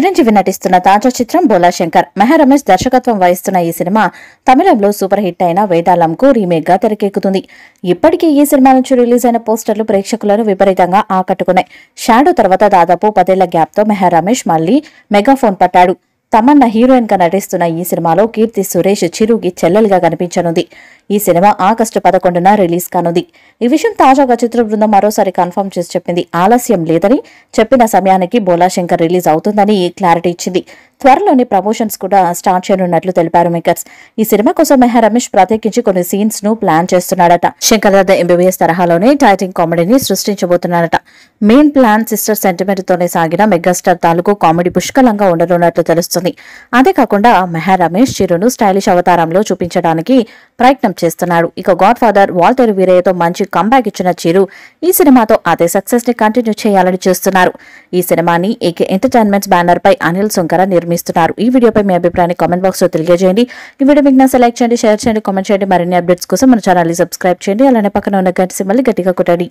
చిరంజీవి నటిస్తున్న తాజా చిత్రం బోలా శంకర్ రమేష్ దర్శకత్వం వహిస్తున్న ఈ సినిమా తమిళంలో సూపర్ హిట్ అయిన వేదాలంకు రీమేక్ గా తెరకెక్కుతుంది ఇప్పటికే ఈ సినిమా నుంచి రిలీజ్ అయిన పోస్టర్లు ప్రేక్షకులను విపరీతంగా ఆకట్టుకున్నాయి షాడో తర్వాత దాదాపు పదేళ్ల గ్యాప్ తో రమేష్ మళ్లీ మెగాఫోన్ పట్టాడు తమన్నా హీరోయిన్ గా నటిస్తున్న ఈ సినిమాలో కీర్తి సురేష్ చిరుగి చెల్లెలుగా కనిపించనుంది ఈ సినిమా ఆగస్టు పదకొండున రిలీజ్ కానుంది ఈ విషయం తాజాగా చిత్ర బృందం మరోసారి కన్ఫర్మ్ చేసి చెప్పింది ఆలస్యం లేదని చెప్పిన సమయానికి బోలాశంకర్ రిలీజ్ అవుతుందని క్లారిటీ ఇచ్చింది త్వరలోనే ప్రమోషన్స్ కూడా స్టార్ట్ చేయనున్నట్లు తెలిపారు మేకర్స్ ఈ సినిమా కోసం మెహా రమేష్ ప్రత్యేకించి కొన్ని సీన్స్ ను ప్లాన్ చేస్తున్నాడట శంకర్ దాద ఎంబీబీఎస్ తరహాలోనే టైటింగ్ కామెడీని సృష్టించబోతున్నాడట మెయిన్ ప్లాన్ సిస్టర్ సెంటిమెంట్ తోనే సాగిన మెగాస్టార్ తాలూకు కామెడీ పుష్కలంగా ఉండనున్నట్లు తెలుస్తుంది అంతేకాకుండా మెహా రమేష్ చిరును స్టైలిష్ అవతారంలో చూపించడానికి ప్రయత్నం చేస్తున్నాడు ఇక గాడ్ ఫాదర్ వాల్టర్ వీరయ్యతో మంచి కంబ్యాక్ ఇచ్చిన చిరు ఈ సినిమాతో అదే సక్సెస్ ని కంటిన్యూ చేయాలని చేస్తున్నారు ఈ సినిమాని ఏకే ఎంటర్టైన్మెంట్ బ్యానర్ పై అనిల్ సుంకర నిర్మించారు నిర్మిస్తున్నారు ఈ వీడియోపై మీ అభిప్రాయాన్ని కామెంట్ బాక్స్ లో తెలియజేయండి ఈ వీడియో మీకు నా లైక్ చేయండి షేర్ చేయండి కామెంట్ చేయండి మరిన్ని అప్డేట్స్ కోసం మన ఛానల్ని సబ్స్క్రైబ్ చేయండి అలానే పక్కన ఉన్న గంట సిమ్మల్ని గట్టిగా కొట్టండి